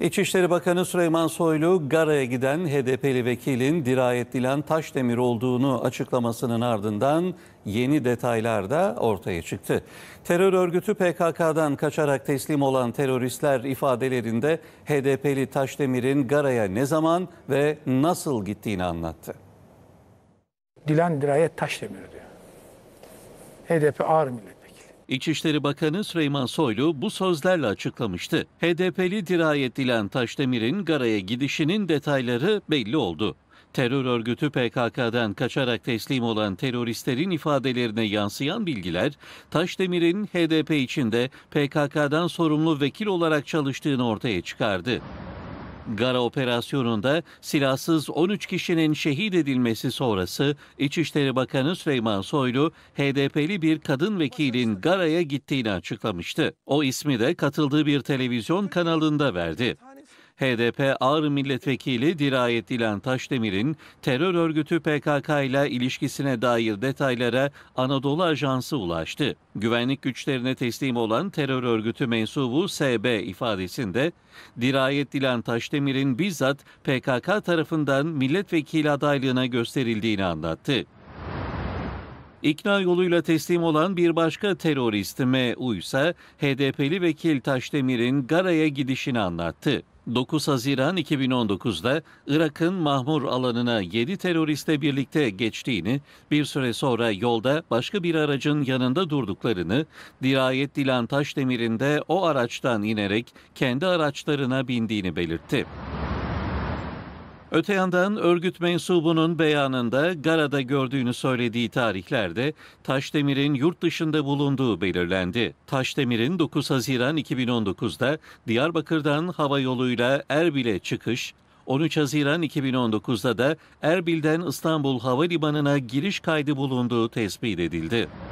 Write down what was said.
İçişleri Bakanı Süleyman Soylu, Gara'ya giden HDP'li vekilin dirayet dilen Taşdemir olduğunu açıklamasının ardından yeni detaylar da ortaya çıktı. Terör örgütü PKK'dan kaçarak teslim olan teröristler ifadelerinde HDP'li Taşdemir'in Gara'ya ne zaman ve nasıl gittiğini anlattı. Dilen Dirayet Taşdemir diyor. HDP ağır milletvekili. İçişleri Bakanı Süleyman Soylu bu sözlerle açıklamıştı. HDP'li dirayet dilen Taşdemir'in Gara'ya gidişinin detayları belli oldu. Terör örgütü PKK'dan kaçarak teslim olan teröristlerin ifadelerine yansıyan bilgiler, Taşdemir'in HDP içinde PKK'dan sorumlu vekil olarak çalıştığını ortaya çıkardı. Gara operasyonunda silahsız 13 kişinin şehit edilmesi sonrası İçişleri Bakanı Süleyman Soylu, HDP'li bir kadın vekilin Gara'ya gittiğini açıklamıştı. O ismi de katıldığı bir televizyon kanalında verdi. HDP Ağır Milletvekili Dirayet Dilan Taşdemir'in terör örgütü PKK ile ilişkisine dair detaylara Anadolu Ajansı ulaştı. Güvenlik güçlerine teslim olan terör örgütü mensubu SB ifadesinde Dirayet Dilan Taşdemir'in bizzat PKK tarafından milletvekili adaylığına gösterildiğini anlattı. İkna yoluyla teslim olan bir başka terörist M.U. ise HDP'li vekil Taşdemir'in Gara'ya gidişini anlattı. 9 Haziran 2019'da Irak'ın mahmur alanına 7 teröristle birlikte geçtiğini, bir süre sonra yolda başka bir aracın yanında durduklarını, dirayet Dilan Taşdemir'in de o araçtan inerek kendi araçlarına bindiğini belirtti. Öte yandan örgüt mensubunun beyanında Gara'da gördüğünü söylediği tarihlerde Taşdemir'in yurt dışında bulunduğu belirlendi. Taşdemir'in 9 Haziran 2019'da Diyarbakır'dan hava yoluyla Erbil'e çıkış, 13 Haziran 2019'da da Erbil'den İstanbul Havalimanı'na giriş kaydı bulunduğu tespit edildi.